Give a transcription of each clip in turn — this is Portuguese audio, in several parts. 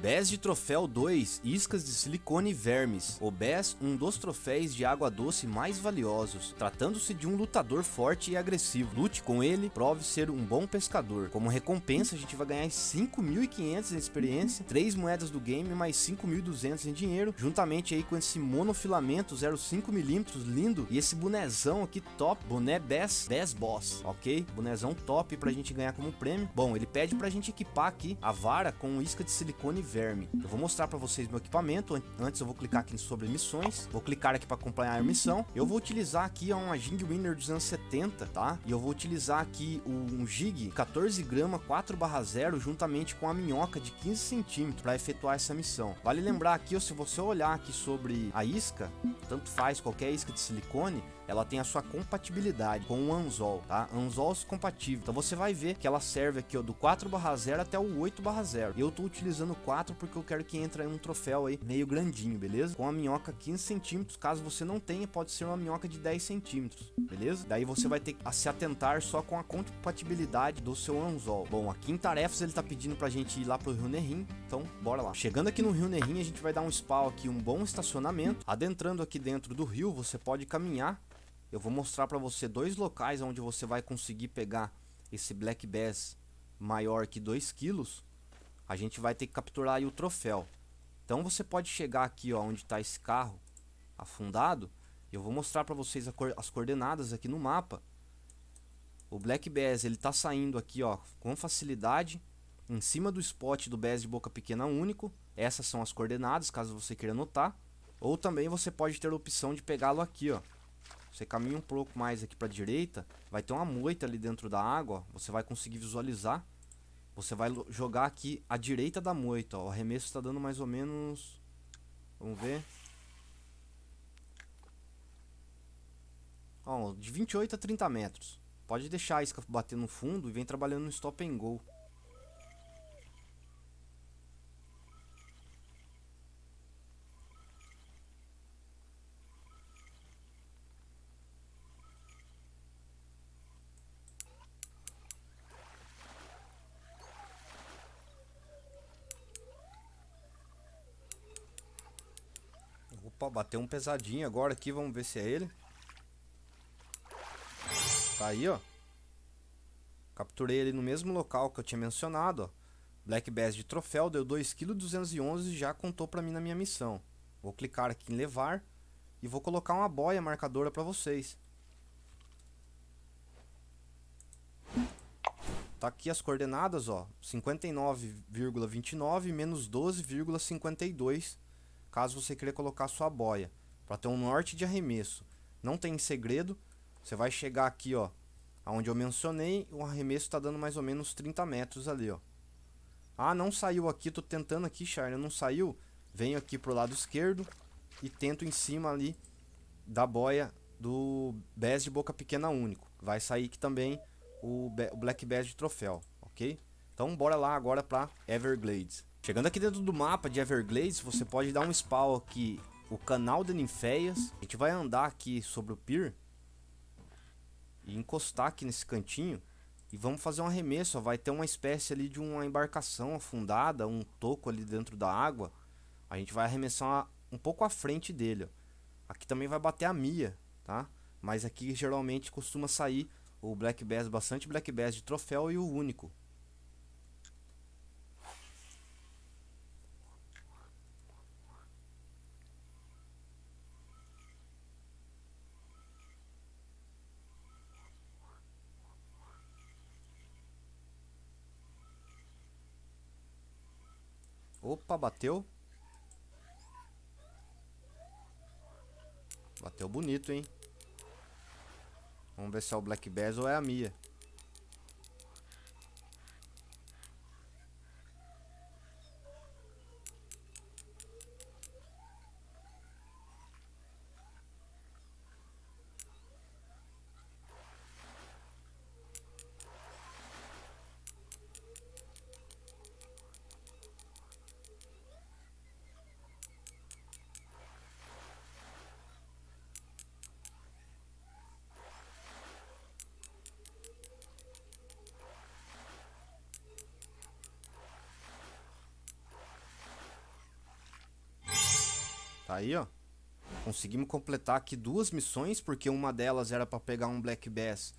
BES de Troféu 2 Iscas de Silicone Vermes O BES, um dos troféus de água doce mais valiosos. Tratando-se de um lutador forte e agressivo, lute com ele, prove ser um bom pescador. Como recompensa, a gente vai ganhar 5.500 em experiência, 3 moedas do game, mais 5.200 em dinheiro, juntamente aí com esse monofilamento 0,5mm lindo e esse bonezão aqui top, boné BES, BES Boss, ok? Bonezão top pra gente ganhar como prêmio. Bom, ele pede pra gente equipar aqui a vara com isca de silicone verme. Eu vou mostrar para vocês meu equipamento. Antes eu vou clicar aqui sobre missões. Vou clicar aqui para acompanhar a missão. Eu vou utilizar aqui uma Jing Winner 270, tá? E eu vou utilizar aqui um jig 14 grama 4 0 juntamente com a minhoca de 15 centímetros para efetuar essa missão. Vale lembrar aqui, se você olhar aqui sobre a isca, tanto faz qualquer isca de silicone, ela tem a sua compatibilidade com o anzol, tá? Anzols compatível. Então você vai ver que ela serve aqui, ó, do 4/0 até o 8/0. Eu tô utilizando 4 porque eu quero que entre um troféu aí meio grandinho, beleza? Com a minhoca 15 centímetros, caso você não tenha, pode ser uma minhoca de 10 centímetros, beleza? Daí você vai ter que se atentar só com a compatibilidade do seu anzol. Bom, aqui em tarefas ele tá pedindo pra gente ir lá pro Rio Nerrim, então bora lá. Chegando aqui no Rio Nerrim, a gente vai dar um spawn aqui, um bom estacionamento. Adentrando aqui dentro do rio, você pode caminhar eu vou mostrar para você dois locais onde você vai conseguir pegar esse Black Bass maior que 2 quilos. A gente vai ter que capturar aí o troféu. Então você pode chegar aqui ó, onde está esse carro afundado. Eu vou mostrar para vocês as coordenadas aqui no mapa. O Black Bass ele está saindo aqui ó, com facilidade em cima do spot do Bass de boca pequena único. Essas são as coordenadas, caso você queira anotar. Ou também você pode ter a opção de pegá-lo aqui, ó. Você caminha um pouco mais aqui para a direita, vai ter uma moita ali dentro da água, você vai conseguir visualizar. Você vai jogar aqui à direita da moita, ó, o arremesso está dando mais ou menos... Vamos ver... Ó, de 28 a 30 metros. Pode deixar a isca bater no fundo e vem trabalhando no stop and go. Opa, bateu um pesadinho agora aqui, vamos ver se é ele. Tá aí, ó. Capturei ele no mesmo local que eu tinha mencionado, ó. Black Bass de troféu deu 2,211 kg e já contou para mim na minha missão. Vou clicar aqui em levar e vou colocar uma boia marcadora para vocês. Tá aqui as coordenadas, ó, 59,29 menos 12,52 caso você queira colocar sua boia, para ter um norte de arremesso. Não tem segredo, você vai chegar aqui, ó, aonde eu mencionei, o arremesso está dando mais ou menos 30 metros ali, ó. Ah, não saiu aqui, tô tentando aqui, Charlie, não saiu. Venho aqui pro lado esquerdo e tento em cima ali da boia do Bass de boca pequena único. Vai sair aqui também o Black Bass de troféu, ok? Então bora lá agora para Everglades. Chegando aqui dentro do mapa de Everglades, você pode dar um spawn aqui, o canal de ninféias. A gente vai andar aqui sobre o pier e encostar aqui nesse cantinho. E vamos fazer um arremesso, vai ter uma espécie ali de uma embarcação afundada, um toco ali dentro da água. A gente vai arremessar um pouco à frente dele. Ó. Aqui também vai bater a mia, tá? Mas aqui geralmente costuma sair o Black Bass, bastante Black Bass de troféu e o único. Opa, bateu. Bateu bonito, hein? Vamos ver se é o Black Bass ou é a Mia. Tá aí, ó. Conseguimos completar aqui duas missões, porque uma delas era para pegar um Black Bass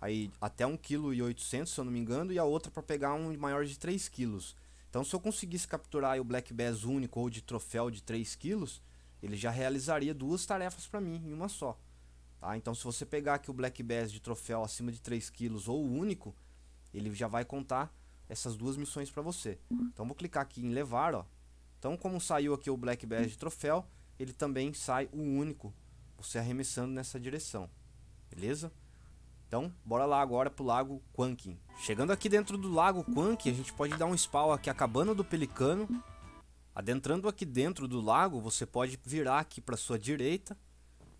aí até 1,8 kg, se eu não me engano, e a outra para pegar um maior de 3 kg. Então, se eu conseguisse capturar o Black Bass único ou de troféu de 3 kg, ele já realizaria duas tarefas para mim em uma só. Tá? Então, se você pegar aqui o Black Bass de troféu acima de 3 kg ou único, ele já vai contar essas duas missões para você. Então, vou clicar aqui em levar, ó. Então, como saiu aqui o Black Badge Troféu, ele também sai o único, você arremessando nessa direção. Beleza? Então, bora lá agora pro Lago Quankin. Chegando aqui dentro do Lago Quankin, a gente pode dar um spawn aqui a cabana do pelicano. Adentrando aqui dentro do lago, você pode virar aqui para sua direita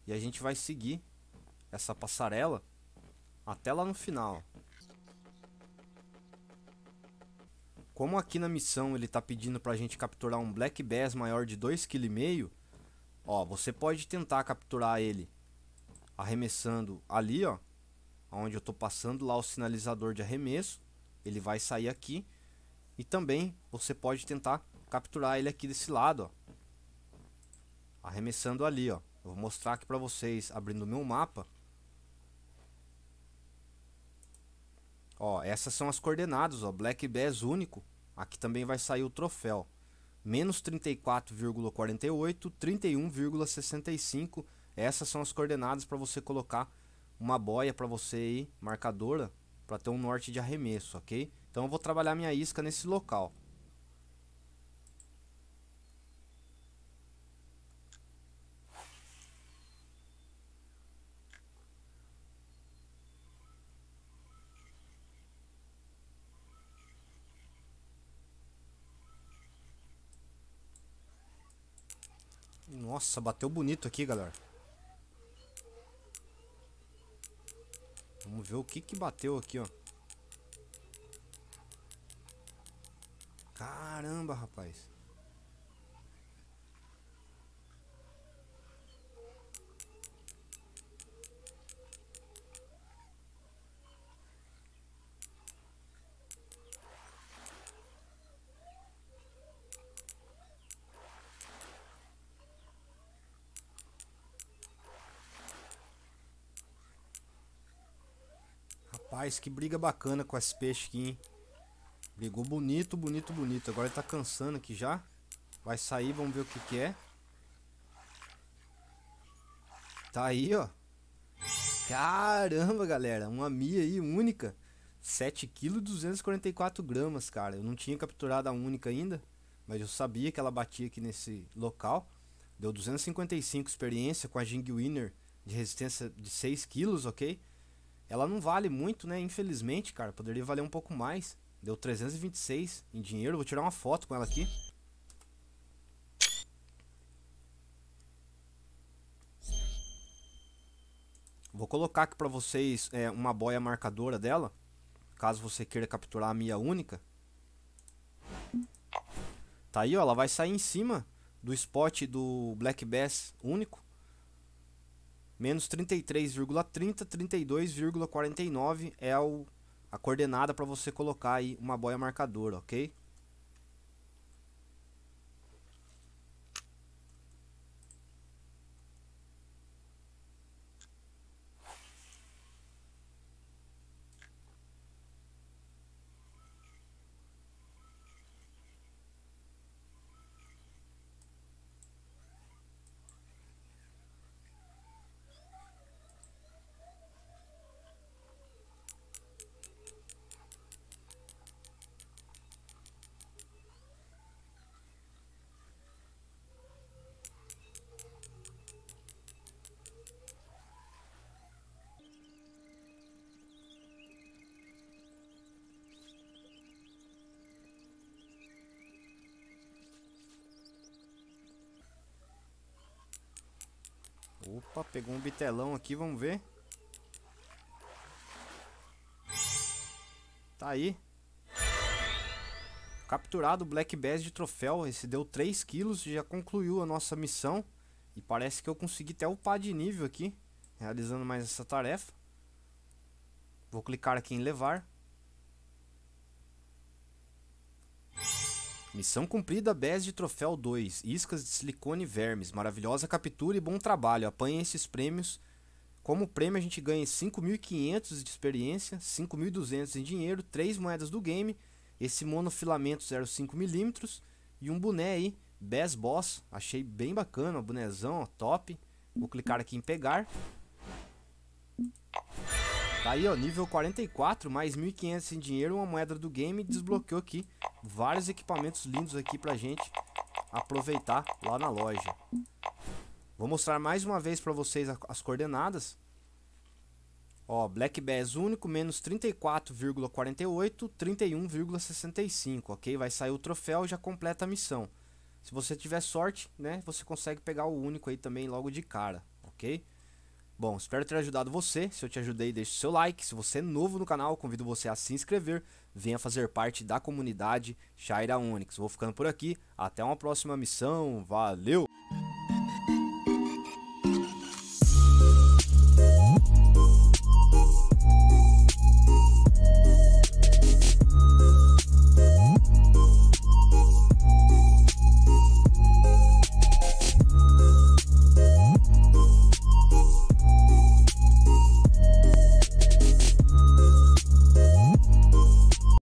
e a gente vai seguir essa passarela até lá no final. Como aqui na missão ele está pedindo para a gente capturar um Black Bass maior de 2,5 kg, ó, você pode tentar capturar ele arremessando ali, ó, onde eu estou passando lá o sinalizador de arremesso, ele vai sair aqui. E também você pode tentar capturar ele aqui desse lado, ó, arremessando ali, ó. Eu vou mostrar aqui para vocês, abrindo o meu mapa. Ó, essas são as coordenadas, ó, Black Bass único Aqui também vai sair o troféu. Menos 34,48, 31,65. Essas são as coordenadas para você colocar uma boia para você aí, marcadora, para ter um norte de arremesso, ok? Então eu vou trabalhar minha isca nesse local. Nossa, bateu bonito aqui, galera. Vamos ver o que que bateu aqui, ó. Caramba, rapaz. Rapaz, que briga bacana com esse peixe aqui, hein? Brigou bonito, bonito, bonito. Agora ele tá cansando aqui já. Vai sair, vamos ver o que que é. Tá aí, ó. Caramba, galera. Uma mia aí, única. 7,244 gramas, cara. Eu não tinha capturado a única ainda. Mas eu sabia que ela batia aqui nesse local. Deu 255 experiência com a Jing Winner de resistência de 6 quilos, ok? Ela não vale muito, né? Infelizmente, cara, poderia valer um pouco mais. Deu 326 em dinheiro, vou tirar uma foto com ela aqui. Vou colocar aqui pra vocês é, uma boia marcadora dela, caso você queira capturar a minha única. Tá aí, ó, ela vai sair em cima do spot do Black Bass único menos 33,30, 32,49 é o, a coordenada para você colocar aí uma boia marcadora, ok? Opa, pegou um bitelão aqui, vamos ver. Tá aí. Capturado o Black Bass de troféu, esse deu 3 quilos e já concluiu a nossa missão. E parece que eu consegui até upar de nível aqui, realizando mais essa tarefa. Vou clicar aqui em levar. Missão cumprida, Bez de Troféu 2, Iscas de Silicone e Vermes, maravilhosa captura e bom trabalho, apanha esses prêmios. Como prêmio a gente ganha 5.500 de experiência, 5.200 em dinheiro, 3 moedas do game, esse monofilamento 0,5mm e um boné aí, Bez Boss, achei bem bacana, um bonezão, top. Vou clicar aqui em pegar. Tá aí, ó, nível 44, mais 1.500 em dinheiro, uma moeda do game, desbloqueou aqui vários equipamentos lindos aqui pra gente aproveitar lá na loja. Vou mostrar mais uma vez para vocês as coordenadas. Ó, Black Bass único, menos 34,48, 31,65, ok? Vai sair o troféu e já completa a missão. Se você tiver sorte, né, você consegue pegar o único aí também logo de cara, ok? Bom, espero ter ajudado você. Se eu te ajudei, deixe seu like. Se você é novo no canal, convido você a se inscrever. Venha fazer parte da comunidade Shaira Unix. Vou ficando por aqui. Até uma próxima missão. Valeu!